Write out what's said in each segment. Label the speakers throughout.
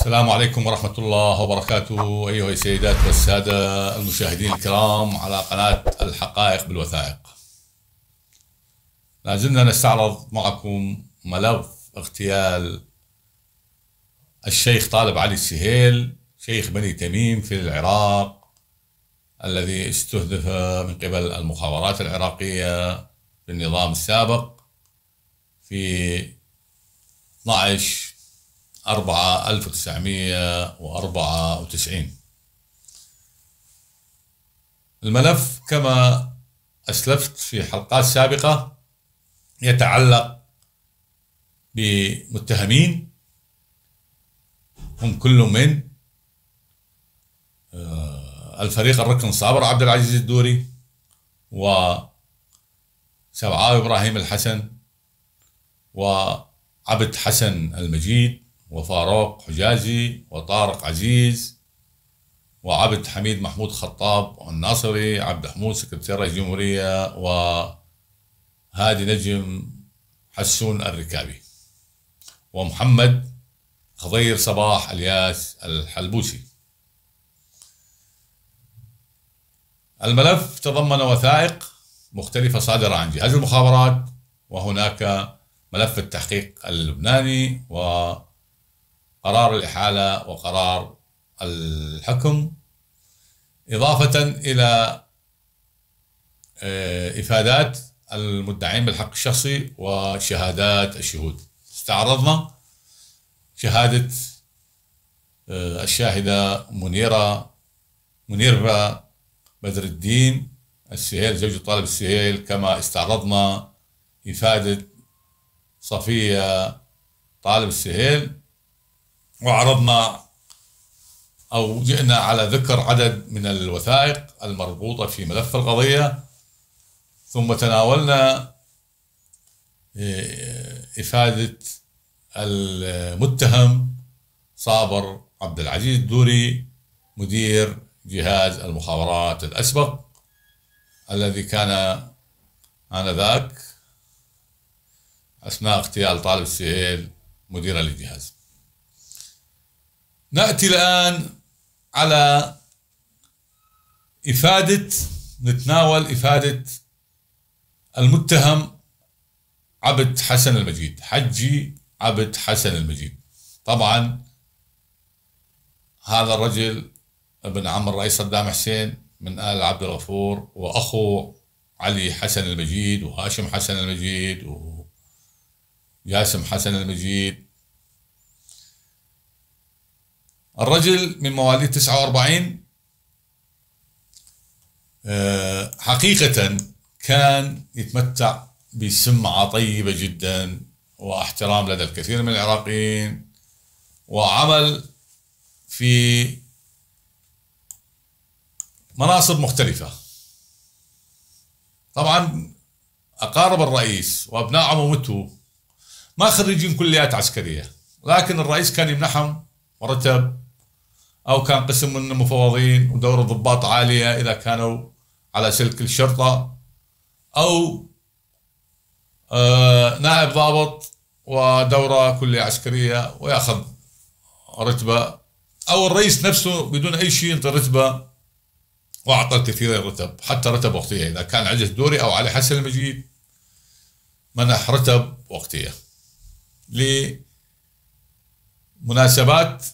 Speaker 1: السلام عليكم ورحمة الله وبركاته أيها السيدات والسادة المشاهدين الكرام على قناة الحقائق بالوثائق لازمنا نستعرض معكم ملف اغتيال الشيخ طالب علي السهيل شيخ بني تميم في العراق الذي استهدف من قبل المخابرات العراقية في النظام السابق في 12 4 1994 الملف كما أسلفت في حلقات سابقة يتعلق بمتهمين هم كل من آه، الفريق الركن صابر عبد العزيز الدوري و سبعاوي ابراهيم الحسن وعبد حسن المجيد وفاروق حجازي وطارق عزيز وعبد حميد محمود خطاب الناصري عبد الحمود سكرتير الجمهورية وهادي نجم حسون الركابي ومحمد خضير صباح الياس الحلبوسي الملف تضمن وثائق مختلفة صادرة عن جهاز المخابرات وهناك ملف التحقيق اللبناني و قرار الإحالة وقرار الحكم إضافة إلى آه، إفادات المدعين بالحق الشخصي وشهادات الشهود استعرضنا شهادة آه، الشاهدة منيرة منيرة بدر الدين السهيل زوجة طالب السهيل كما استعرضنا إفادة صفية طالب السهيل وعرضنا أو جئنا على ذكر عدد من الوثائق المربوطة في ملف القضية ثم تناولنا آه، إفادة المتهم صابر عبد العزيز الدوري مدير جهاز المخابرات الأسبق الذي كان آنذاك أثناء اغتيال طالب السهيل مديرا للجهاز نأتي الآن على إفادة نتناول إفادة المتهم عبد حسن المجيد حجي عبد حسن المجيد طبعا هذا الرجل ابن عم الرئيس صدام حسين من آل عبد الغفور وأخو علي حسن المجيد وهاشم حسن المجيد وجاسم حسن المجيد الرجل من مواليد 49 آه، حقيقة كان يتمتع بسمعة طيبة جدا واحترام لدى الكثير من العراقيين وعمل في مناصب مختلفة طبعا أقارب الرئيس وأبناء عمومته ما خريجين كليات عسكرية لكن الرئيس كان يمنحهم مرتب او كان قسم من مفوضين ودور ضباط عاليه اذا كانوا على سلك الشرطه او آه، نائب ضابط ودوره كليه عسكريه وياخذ رتبه او الرئيس نفسه بدون اي شيء ينطي رتبه واعطى الكثير الرتب حتى رتب وقتيه اذا كان عجز دوري او علي حسن المجيد منح رتب وقتيه لمناسبات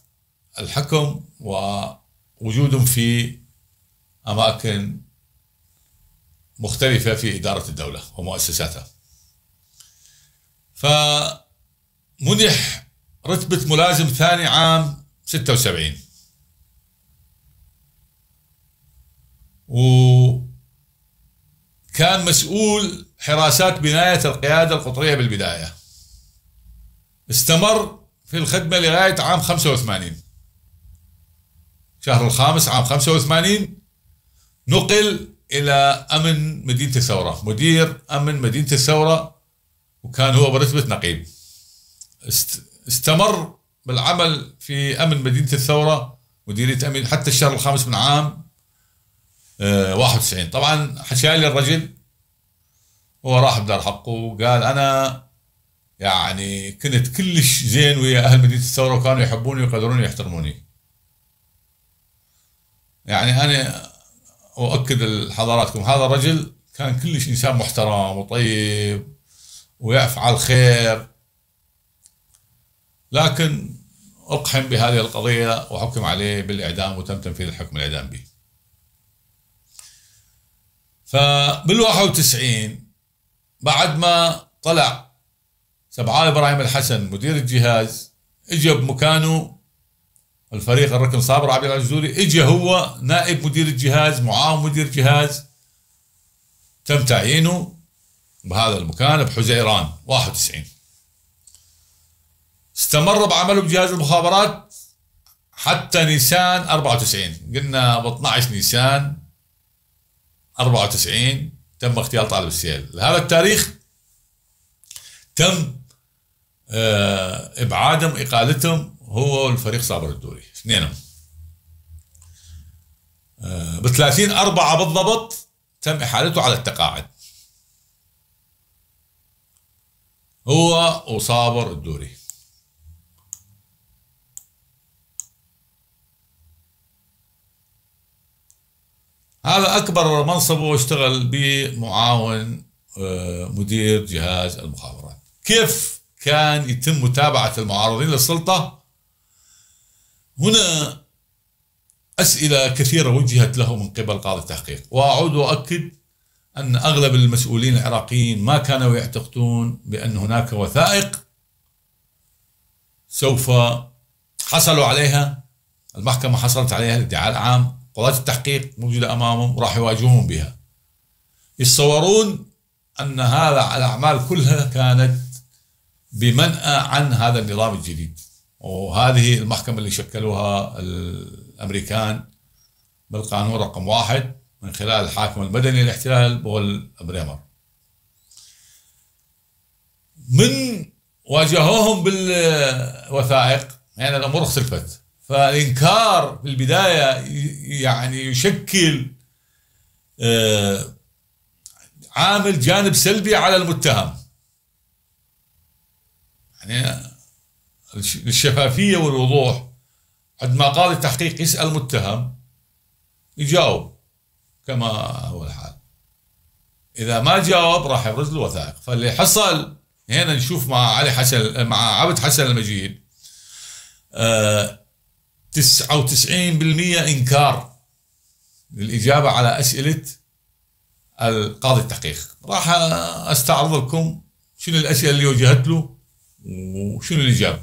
Speaker 1: الحكم ووجودهم في أماكن مختلفة في إدارة الدولة ومؤسساتها فمنح رتبة ملازم ثاني عام 76 وكان مسؤول حراسات بناية القيادة القطرية بالبداية استمر في الخدمة لغاية عام 85 شهر الخامس عام 85 نقل الى امن مدينه الثوره مدير امن مدينه الثوره وكان هو برتبه نقيب استمر بالعمل في امن مدينه الثوره مديريه امن حتى الشهر الخامس من عام 91 آه، طبعا حشالي الرجل هو راح بدار حقه وقال انا يعني كنت كلش زين ويا اهل مدينه الثوره وكانوا يحبوني ويقدروني ويحترموني يعني انا اؤكد لحضراتكم هذا الرجل كان كلش انسان محترم وطيب ويفعل خير لكن اقحم بهذه القضيه وحكم عليه بالاعدام وتم تنفيذ الحكم الاعدام به. فبال 91 بعد ما طلع سبعان ابراهيم الحسن مدير الجهاز اجى بمكانه الفريق الركن صابر عبد العزيز الزوري اجى هو نائب مدير الجهاز معاون مدير جهاز تم تعيينه بهذا المكان بحزيران 91 استمر بعمله بجهاز المخابرات حتى نيسان 94 قلنا ب 12 نيسان 94 تم اغتيال طالب السيل لهذا التاريخ تم آه، ابعادهم اقالتهم هو والفريق صعدوا الدوري اثنينهم ب 30 4 بالضبط تم احالته على التقاعد هو وصابر الدوري هذا اكبر منصبه اشتغل بمعاون آه، مدير جهاز المخابرات كيف كان يتم متابعه المعارضين للسلطه هنا أسئلة كثيرة وجهت له من قبل قاضي التحقيق وأعود وأؤكد أن أغلب المسؤولين العراقيين ما كانوا يعتقدون بأن هناك وثائق سوف حصلوا عليها المحكمة حصلت عليها الادعاء العام قضاة التحقيق موجودة أمامهم وراح يواجهون بها يتصورون أن هذا الأعمال كلها كانت بمنأى عن هذا النظام الجديد وهذه المحكمة اللي شكلوها الأمريكان بالقانون رقم واحد من خلال الحاكم المدني للاحتلال بول بريمر من واجهوهم بالوثائق يعني الأمور اختلفت فالإنكار في البداية يعني يشكل آه، عامل جانب سلبي على المتهم يعني الشفافيه والوضوح عندما قاضي التحقيق يسال المتهم يجاوب كما هو الحال اذا ما جاوب راح يبرز الوثائق فاللي حصل هنا نشوف مع علي حسن مع عبد حسن المجيد 99% آه، انكار للاجابه على اسئله القاضي التحقيق راح استعرض لكم شنو الاسئله اللي وجهت له وشنو الاجابه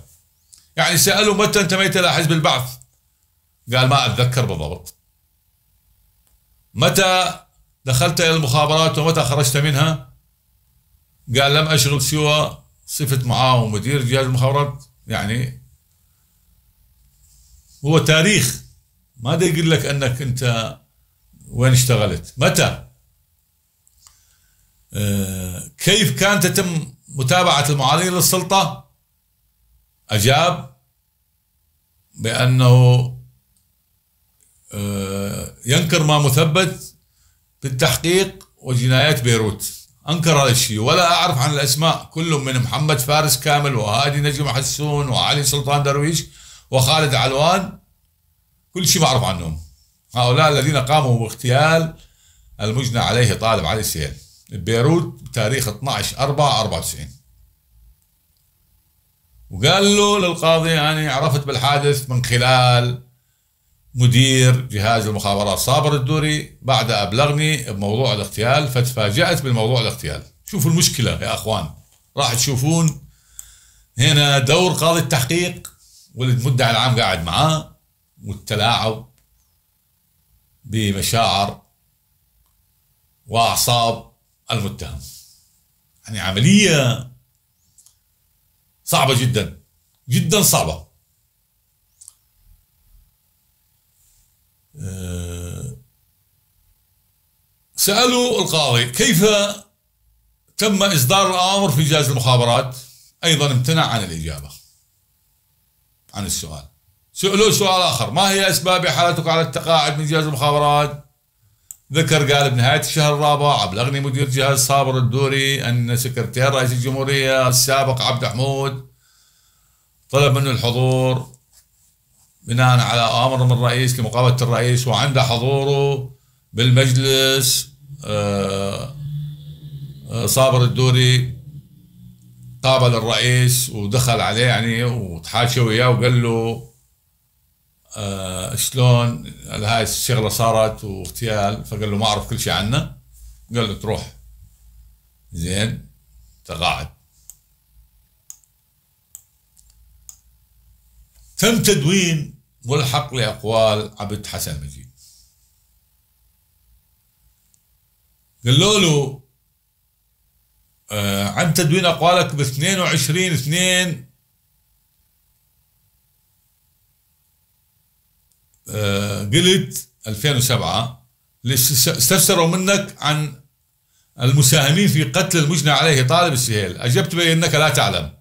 Speaker 1: يعني سألوا متى انتميت إلى حزب البعث قال ما أتذكر بالضبط متى دخلت إلى المخابرات ومتى خرجت منها قال لم أشغل سوى صفة معاون مدير جهاز المخابرات يعني هو تاريخ ما دا يقول لك أنك أنت وين اشتغلت متى آه، كيف كان تتم متابعة المعارضين للسلطة أجاب بانه آه، ينكر ما مثبت بالتحقيق وجنايات بيروت انكر هذا الشيء ولا اعرف عن الاسماء كلهم من محمد فارس كامل وهادي نجم حسون وعلي سلطان درويش وخالد علوان كل شيء بعرف عنهم هؤلاء الذين قاموا باغتيال المجنى عليه طالب علي سهيل بيروت تاريخ 12 4 94 وقال له للقاضي أنا يعني عرفت بالحادث من خلال مدير جهاز المخابرات صابر الدوري بعد أبلغني بموضوع الاغتيال فتفاجأت بالموضوع الاغتيال شوفوا المشكلة يا أخوان راح تشوفون هنا دور قاضي التحقيق والمدعي العام قاعد معاه والتلاعب بمشاعر وأعصاب المتهم يعني عملية صعبة جدا جدا صعبة أه، سألوا القاضي كيف تم إصدار الأمر في جهاز المخابرات أيضا امتنع عن الإجابة عن السؤال سألوه سؤال آخر ما هي أسباب إحالتك على التقاعد من جهاز المخابرات ذكر قال بنهاية الشهر الرابع أبلغني مدير جهاز صابر الدوري أن سكرتير رئيس الجمهورية السابق عبد حمود طلب منه الحضور بناء على أمر من الرئيس لمقابلة الرئيس وعند حضوره بالمجلس آه، آه، صابر الدوري قابل الرئيس ودخل عليه يعني وتحاشى وياه وقال له آه، شلون هاي الشغله صارت واغتيال فقال له ما اعرف كل شيء عنه قال له تروح زين تقاعد تم تدوين ملحق لاقوال عبد حسن مجيد قالوا له آه عن تدوين اقوالك ب 22 2 آه، قلت 2007 استفسروا منك عن المساهمين في قتل المجنى عليه طالب السهيل أجبت بأنك لا تعلم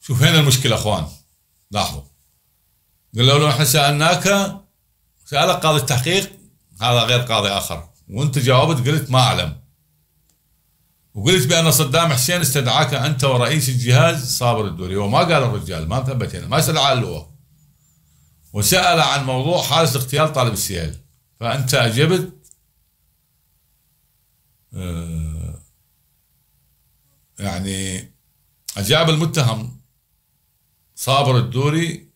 Speaker 1: شوف هنا المشكلة أخوان لاحظوا قالوا له احنا سألناك سألك قاضي التحقيق هذا غير قاضي آخر وانت جاوبت قلت ما أعلم وقلت بأن صدام حسين استدعاك أنت ورئيس الجهاز صابر الدوري وما قال الرجال ما ثبت هنا ما استدعى إلا هو وسأل عن موضوع حالة اغتيال طالب السيال فأنت أجبت آه، يعني أجاب المتهم صابر الدوري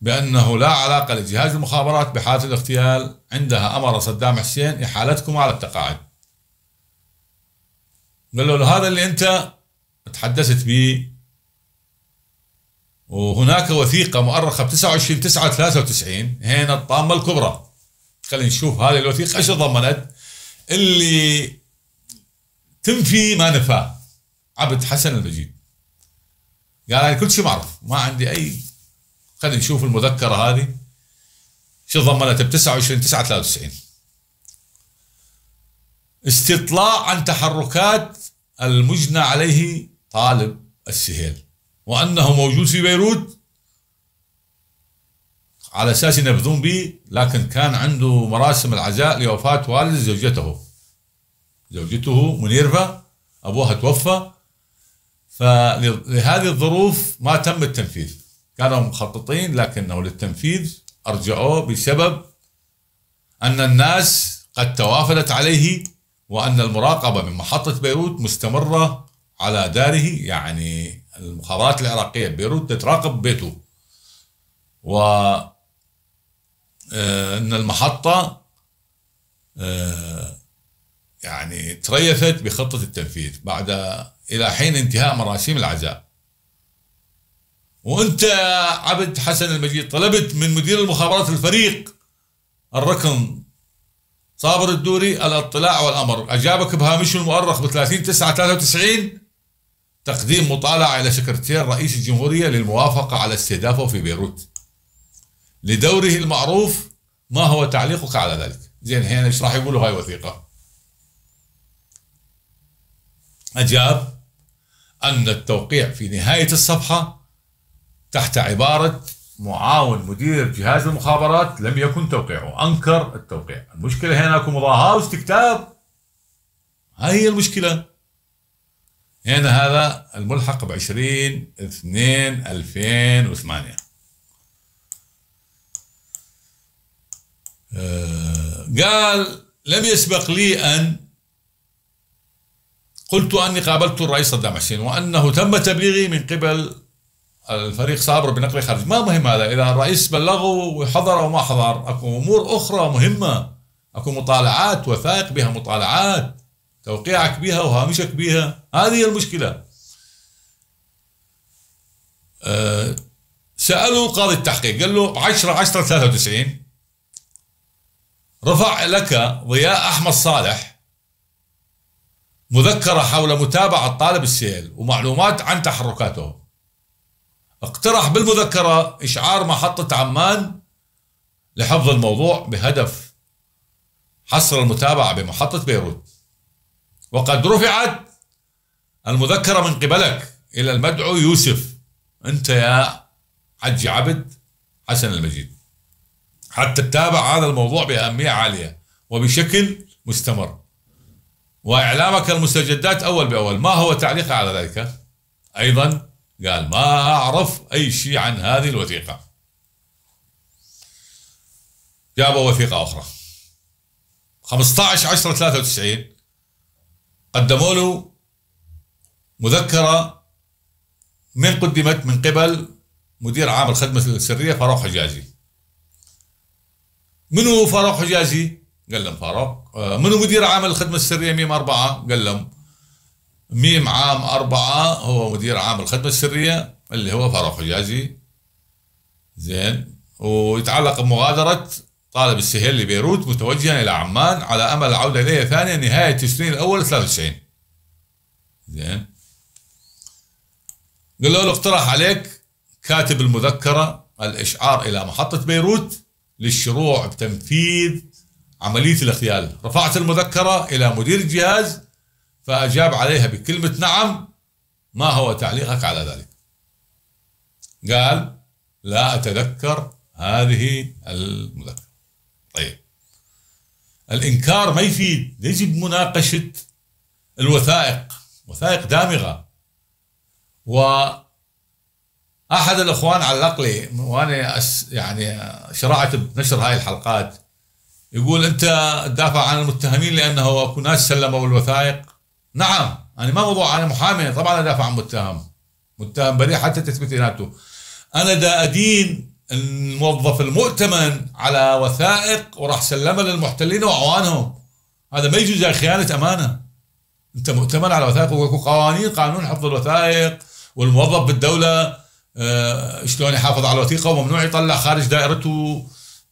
Speaker 1: بأنه لا علاقة لجهاز المخابرات بحالة الاغتيال عندها أمر صدام حسين إحالتكما على التقاعد قال له هذا اللي أنت تحدثت به وهناك وثيقة مؤرخة ب 29 9 93 هنا الطامة الكبرى خلينا نشوف هذه الوثيقة ايش ضمنت اللي تنفي ما نفاه عبد حسن المجيد قال انا كل شيء معروف ما عندي اي خلينا نشوف المذكرة هذه ايش ضمنتها ب 29 9 93 استطلاع عن تحركات المجنى عليه طالب السهيل وانه موجود في بيروت على اساس ينبذون به لكن كان عنده مراسم العزاء لوفاه والد زوجته زوجته منيرفا ابوها توفى فلهذه الظروف ما تم التنفيذ كانوا مخططين لكنه للتنفيذ ارجعوه بسبب ان الناس قد توافدت عليه وان المراقبه من محطه بيروت مستمره على داره يعني المخابرات العراقية بيروت تراقب بيته و آه، ان المحطة آه، يعني تريثت بخطة التنفيذ بعد إلى حين انتهاء مراسيم العزاء وأنت عبد حسن المجيد طلبت من مدير المخابرات الفريق الركن صابر الدوري الاطلاع والأمر أجابك بهامش المؤرخ ب 30 9 93 تقديم مطالعة إلى سكرتير رئيس الجمهورية للموافقة على استهدافه في بيروت لدوره المعروف ما هو تعليقك على ذلك زين هنا ايش راح يقولوا هاي وثيقة أجاب أن التوقيع في نهاية الصفحة تحت عبارة معاون مدير جهاز المخابرات لم يكن توقيعه أنكر التوقيع المشكلة هنا مظاهرة واستكتاب هاي هي المشكلة هنا هذا الملحق ب 20 2 2008 قال لم يسبق لي أن قلت أني قابلت الرئيس صدام حسين وأنه تم تبليغي من قبل الفريق صابر بنقل خارج ما مهم هذا إذا الرئيس بلغه وحضر أو ما حضر أكو أمور أخرى مهمة أكو مطالعات وثائق بها مطالعات توقيعك بها وهامشك بها هذه المشكلة أه سألوا قاضي التحقيق قال له 10 10 93 رفع لك ضياء أحمد صالح مذكرة حول متابعة طالب السيل ومعلومات عن تحركاته اقترح بالمذكرة إشعار محطة عمان لحفظ الموضوع بهدف حصر المتابعة بمحطة بيروت وقد رفعت المذكرة من قبلك إلى المدعو يوسف أنت يا حج عبد حسن المجيد حتى تتابع هذا الموضوع بأهمية عالية وبشكل مستمر وإعلامك المستجدات أول بأول ما هو تعليق على ذلك أيضا قال ما أعرف أي شيء عن هذه الوثيقة جابوا وثيقة أخرى 15 10 93 قدموا له مذكرة من قدمت من قبل مدير عام الخدمة السرية فاروق حجازي منو فاروق حجازي؟ قال لهم فاروق آه، منو مدير عام الخدمة السرية ميم أربعة؟ قال لهم ميم عام أربعة هو مدير عام الخدمة السرية اللي هو فاروق حجازي زين ويتعلق بمغادرة طالب السهيل لبيروت متوجها إلى عمان على أمل العودة إليها ثانية نهاية تشرين الأول 93 زين قال له اقترح عليك كاتب المذكرة الإشعار إلى محطة بيروت للشروع بتنفيذ عملية الاغتيال رفعت المذكرة إلى مدير الجهاز فأجاب عليها بكلمة نعم ما هو تعليقك على ذلك قال لا أتذكر هذه المذكرة طيب الانكار ما يفيد يجب مناقشه الوثائق وثائق دامغه واحد الاخوان علق لي وانا يعني شرعت بنشر هاي الحلقات يقول انت تدافع عن المتهمين لانه اكو ناس سلموا الوثائق نعم انا يعني ما موضوع انا محامي طبعا ادافع عن متهم متهم بريء حتى تثبت انا دا ادين الموظف المؤتمن على وثائق وراح سلمها للمحتلين واعوانهم هذا ما يجوز خيانه امانه انت مؤتمن على وثائق وقوانين قانون حفظ الوثائق والموظف بالدوله اه شلون يحافظ على الوثيقه وممنوع يطلع خارج دائرته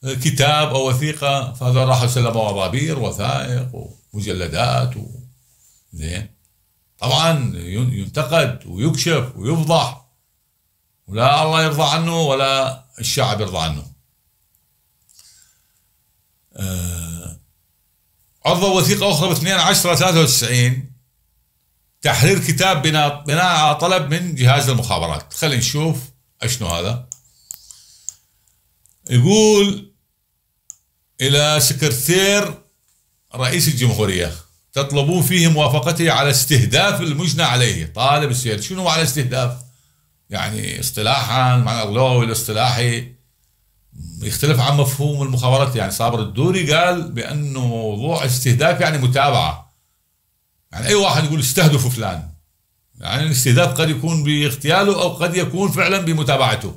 Speaker 1: آه، كتاب او وثيقه فهذا راحوا سلموا ابابير وثائق ومجلدات و... زين طبعا ينتقد ويكشف ويفضح ولا الله يرضى عنه ولا الشعب يرضى عنه آه وثيقة أخرى ب 2 10 93 تحرير كتاب بناء بناء على طلب من جهاز المخابرات خلينا نشوف اشنو هذا يقول إلى سكرتير رئيس الجمهورية تطلبون فيه موافقته على استهداف المجنى عليه طالب السيد شنو على استهداف يعني اصطلاحا معنى اللغوي الاصطلاحي يختلف عن مفهوم المخابرات يعني صابر الدوري قال بانه موضوع استهداف يعني متابعه يعني اي واحد يقول استهدفوا فلان يعني الاستهداف قد يكون باغتياله او قد يكون فعلا بمتابعته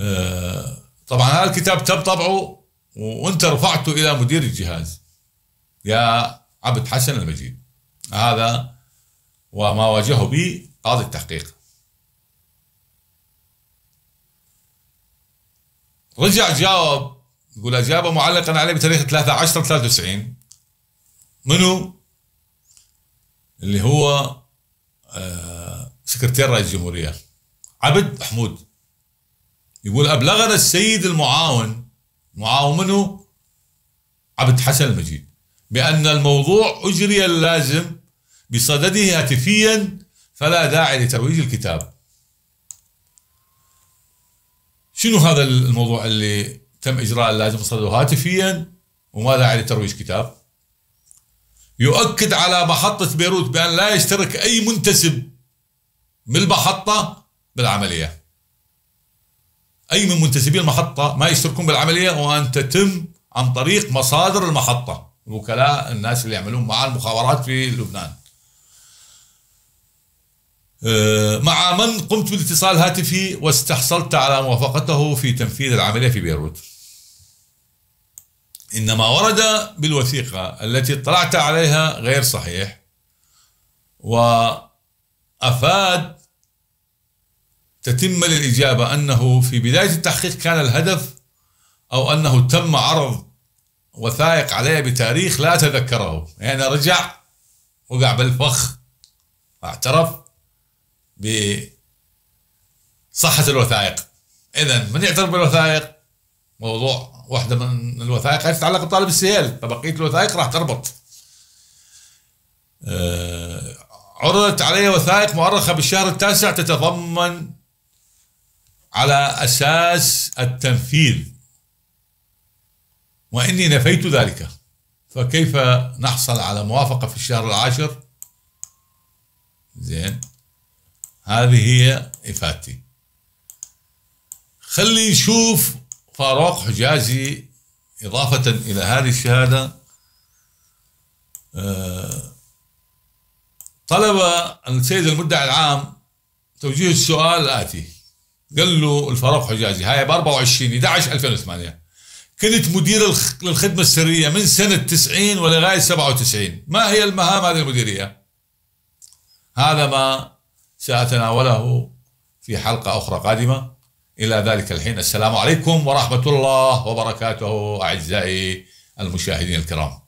Speaker 1: آه، طبعا هذا الكتاب تم طبعه وانت رفعته الى مدير الجهاز يا عبد حسن المجيد هذا وما واجهه بي قاضي التحقيق رجع جاوب يقول اجابه معلقا عليه بتاريخ 13 93 منو؟ اللي هو آه، سكرتير رئيس الجمهوريه عبد حمود يقول ابلغنا السيد المعاون معاون منو؟ عبد حسن المجيد بان الموضوع اجري اللازم بصدده هاتفيا فلا داعي لترويج الكتاب شنو هذا الموضوع اللي تم إجراء اللازم صدره هاتفيا وما داعي لترويج كتاب يؤكد على محطة بيروت بأن لا يشترك أي منتسب من المحطة بالعملية أي من منتسبي المحطة ما يشتركون بالعملية وأن تتم عن طريق مصادر المحطة وكلاء الناس اللي يعملون مع المخابرات في لبنان آه، مع من قمت بالاتصال هاتفي واستحصلت على موافقته في تنفيذ العملية في بيروت إنما ورد بالوثيقة التي اطلعت عليها غير صحيح وأفاد تتم للإجابة أنه في بداية التحقيق كان الهدف أو أنه تم عرض وثائق عليه بتاريخ لا أتذكره يعني رجع وقع بالفخ اعترف بصحة الوثائق إذا من يعترف بالوثائق موضوع واحدة من الوثائق هي تتعلق بطالب السيال فبقية الوثائق راح تربط آه، عرضت علي وثائق مؤرخة بالشهر التاسع تتضمن على أساس التنفيذ وإني نفيت ذلك فكيف نحصل على موافقة في الشهر العاشر زين هذه هي إفادتي خلي نشوف فاروق حجازي إضافة إلى هذه الشهادة آه، طلب السيد المدعي العام توجيه السؤال الآتي قال له الفاروق حجازي هاي ب 24 11 2008 كنت مدير للخدمة السرية من سنة 90 ولغاية 97 ما هي المهام هذه المديرية هذا ما سأتناوله في حلقة أخرى قادمة إلى ذلك الحين السلام عليكم ورحمة الله وبركاته أعزائي المشاهدين الكرام